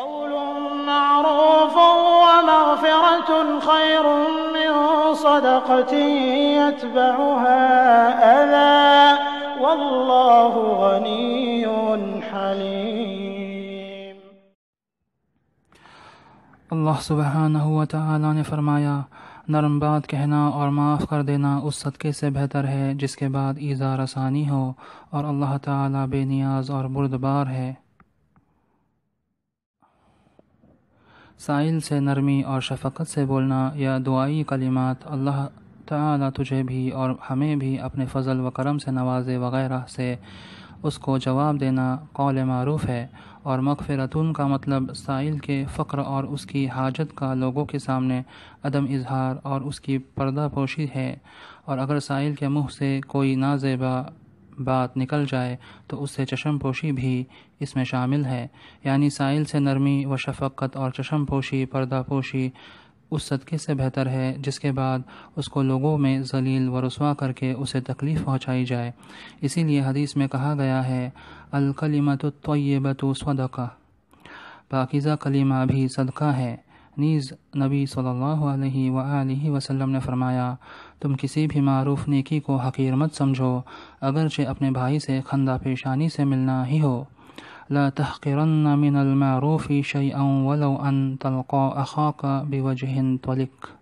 قول معروف ومغفرة خير من صدقة يتبعها أذى والله غني حليم अल्लाह सुबहाना हुआ ताला ने फरमाया नरम बात कहना और माफ़ कर देना उस सदक़े से बेहतर है जिसके बाद ईज़ा रसानी हो और अल्लाह ताला बेनियाज और बुरदबार है साइल से नरमी और शफकत से बोलना या दुआई कलिमात अल्लाह ताला तुझे भी और हमें भी अपने फ़जल व करम से नवाजे वगैरह से उसको जवाब देना कौल मरूफ़ है और मकफ़रतून का मतलब साइल के फ़क्र और उसकी हाजत का लोगों के सामने अदम इजहार और उसकी पर्दा पोशी है और अगर साइल के मुँह से कोई नाजेबा बात निकल जाए तो उससे चशमपोशी भी इसमें शामिल है यानी साइल से नरमी व शफक्क़त और चशमपोशी पर्दापोशी उस सदक़े से बेहतर है जिसके बाद उसको लोगों में जलील व रसवा करके उसे तकलीफ़ पहुँचाई जाए इसीलिए हदीस में कहा गया है अलकलीमत तोयबत सदका पाकिज़ा कलीमा भी सदका है नीज़ नबी सल्लल्लाहु अलैहि अलैहि वसल्लम ने फरमाया तुम किसी भी मरूफ नेकी को हकीर मत समझो अगरचे अपने भाई से खंदा पेशानी से मिलना ही हो ला तहकिरन मिन अलमरूफ़ी शैअ वलो अन तलक़ा अखाक बिवजहन तलिक